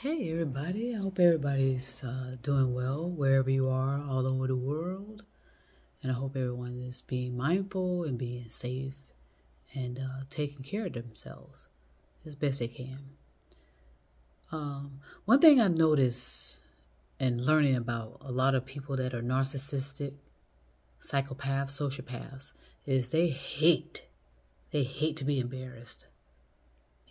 Hey, everybody. I hope everybody's uh, doing well wherever you are, all over the world. And I hope everyone is being mindful and being safe and uh, taking care of themselves as best they can. Um, one thing I've noticed and learning about a lot of people that are narcissistic, psychopaths, sociopaths is they hate, they hate to be embarrassed.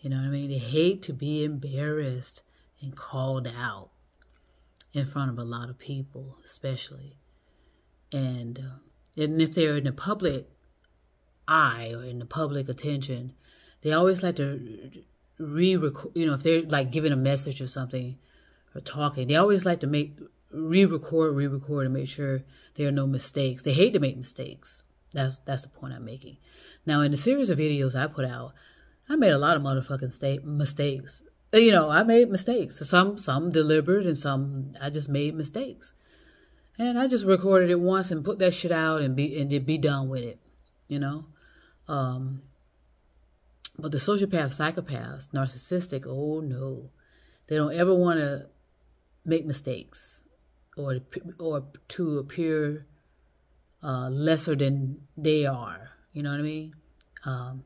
You know what I mean? They hate to be embarrassed and called out in front of a lot of people, especially. And, uh, and if they're in the public eye or in the public attention, they always like to re record, you know, if they're like giving a message or something or talking, they always like to make re record, re record, and make sure there are no mistakes. They hate to make mistakes. That's that's the point I'm making. Now, in the series of videos I put out, I made a lot of motherfucking sta- mistakes you know, I made mistakes. Some some deliberate and some I just made mistakes. And I just recorded it once and put that shit out and be and be done with it, you know. Um, but the sociopath, psychopaths, narcissistic, oh no, they don't ever want to make mistakes or or to appear uh, lesser than they are. You know what I mean? Um,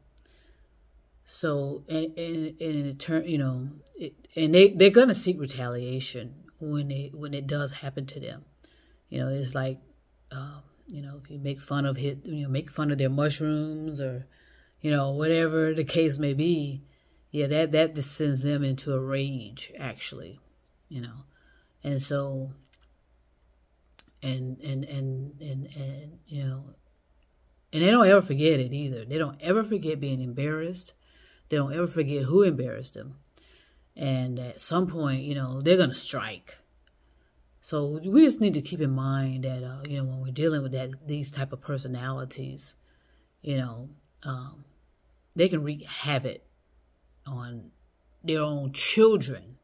so and and, and it turn, you know, it, and they they're gonna seek retaliation when it when it does happen to them. You know, it's like, um, you know, if you make fun of hit, you know, make fun of their mushrooms or, you know, whatever the case may be. Yeah, that that just sends them into a rage, actually. You know, and so. And and and and and you know, and they don't ever forget it either. They don't ever forget being embarrassed they don't ever forget who embarrassed them. And at some point, you know, they're going to strike. So we just need to keep in mind that, uh, you know, when we're dealing with that, these type of personalities, you know, um, they can wreak havoc on their own children.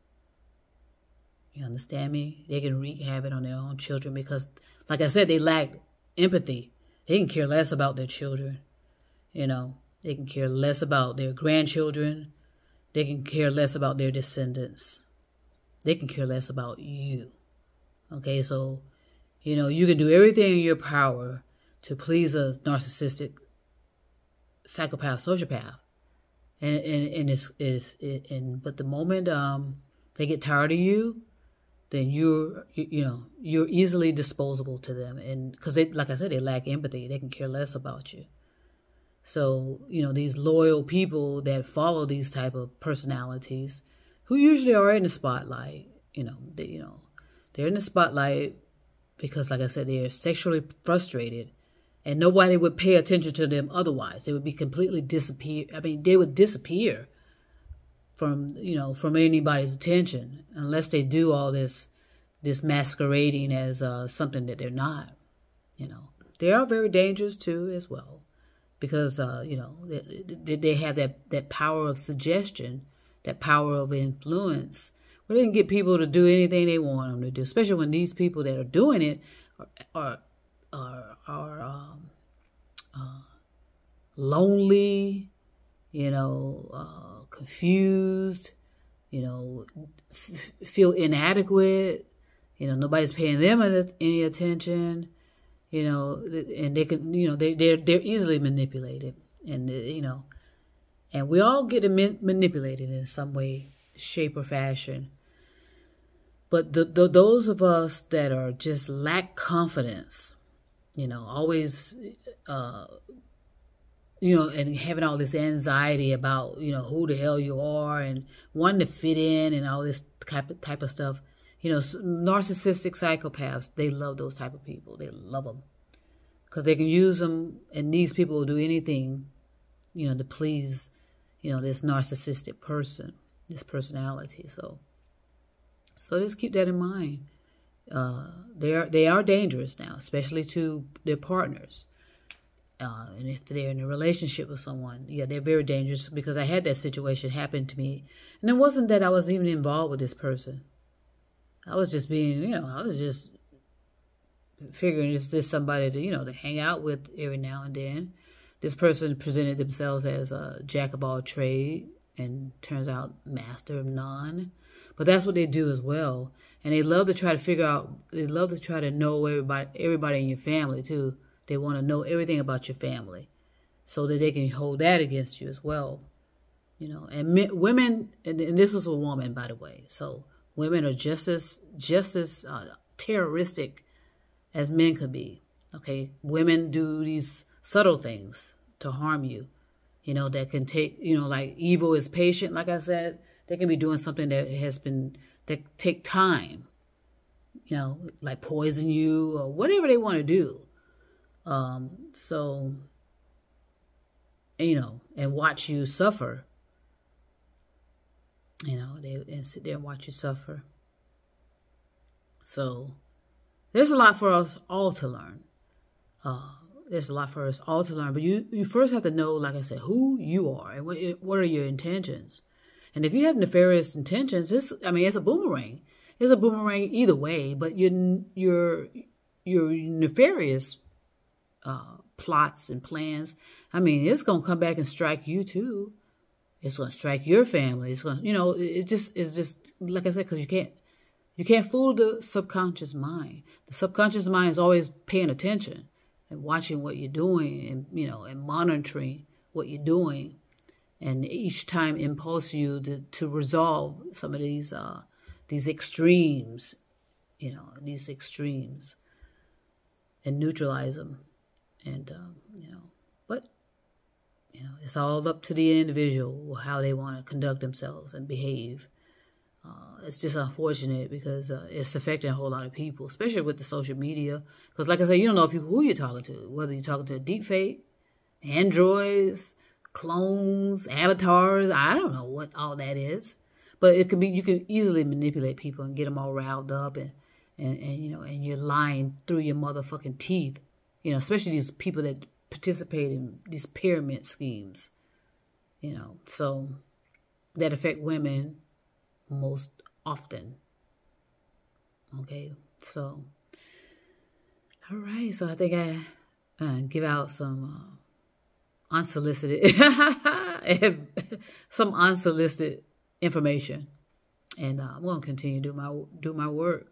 You understand me? They can wreak havoc on their own children because, like I said, they lack empathy. They can care less about their children, you know. They can care less about their grandchildren. They can care less about their descendants. They can care less about you. Okay, so, you know, you can do everything in your power to please a narcissistic psychopath, sociopath. And, and, and it's, it's, it, and, but the moment, um, they get tired of you, then you're you know you're easily disposable to them and because they like i said they lack empathy they can care less about you so, you know, these loyal people that follow these type of personalities who usually are in the spotlight, you know, they, you know, they're in the spotlight because like I said, they're sexually frustrated and nobody would pay attention to them otherwise. They would be completely disappear. I mean, they would disappear from, you know, from anybody's attention unless they do all this this masquerading as uh, something that they're not, you know. They are very dangerous too as well because uh, you know they, they have that that power of suggestion, that power of influence. We didn't get people to do anything they want them to do, especially when these people that are doing it are are are, um, uh, lonely, you know, uh, confused, you know, f- feel inadequate. You know, nobody's paying them any attention you know, and they can, you know, they they're they're easily manipulated, and uh, you know, and we all get manipulated in some way, shape, or fashion. But the, the those of us that are just lack confidence, you know, always, uh, you know, and having all this anxiety about you know who the hell you are and wanting to fit in and all this type of, type of stuff you know, narcissistic psychopaths, they love those type of people. They love them because they can use them, and these people will do anything, you know, to please, you know, this narcissistic person, this personality. So, so just keep that in mind. Uh, they are they are dangerous now, especially to their partners. Uh, and if they're in a relationship with someone, yeah, they're very dangerous because I had that situation happen to me, and it wasn't that I was even involved with this person. I was just being, you know, I was just figuring is this somebody to, you know, to hang out with every now and then. This person presented themselves as a jack of all trade and turns out master of none. But that's what they do as well. And they love to try to figure out they love to try to know everybody everybody in your family too. They want to know everything about your family so that they can hold that against you as well. You know, and men, women, and, and this was a woman, by the way. So Women are just as just as uh, terroristic as men could be. Okay, women do these subtle things to harm you. You know that can take. You know, like evil is patient. Like I said, they can be doing something that has been that take time. You know, like poison you or whatever they want to do. Um, so you know, and watch you suffer you know, they and sit there and watch you suffer. So there's a lot for us all to learn. Uh, there's a lot for us all to learn, but you you first have to know, like I said, who you are and what, what are your intentions. And if you have nefarious intentions, this I mean, it's a boomerang. It's a boomerang either way, but your your your nefarious uh, plots and plans, I mean, it's gonna come back and strike you too. It's going to strike your family. It's going to, you know, it just, it's just, like I said, because you can't, you can't fool the subconscious mind. The subconscious mind is always paying attention and watching what you're doing and, you know, and monitoring what you're doing. And each time impulse you to, to resolve some of these, uh, these extremes, you know, these extremes and neutralize them. And, um, you know, it's all up to the individual how they want to conduct themselves and behave. Uh, it's just unfortunate because uh, it's affecting a whole lot of people, especially with the social media. Because, like I said, you don't know if you, who you're talking to, whether you're talking to a deep fake, androids, clones, avatars. I don't know what all that is, but it could be you can easily manipulate people and get them all riled up and and, and you know and you're lying through your motherfucking teeth. You know, especially these people that participate in these pyramid schemes, you know, so that affect women most often. Okay, so all right, so I think I uh, give out some uh, unsolicited, some unsolicited information, and uh, I'm gonna continue to do my do my work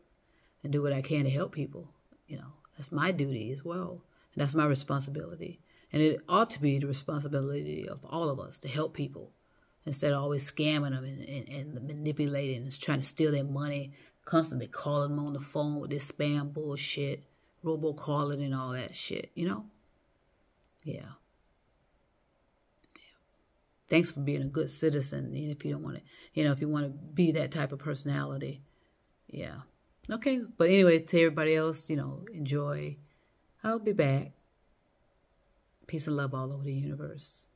and do what I can to help people. You know, that's my duty as well. That's my responsibility. And it ought to be the responsibility of all of us to help people instead of always scamming them and, and, and manipulating and trying to steal their money, constantly calling them on the phone with this spam bullshit, robocalling and all that shit, you know? Yeah. Thanks for being a good citizen. And if you don't want to, you know, if you want to be that type of personality, yeah. Okay. But anyway, to everybody else, you know, enjoy I'll be back. Peace and love all over the universe.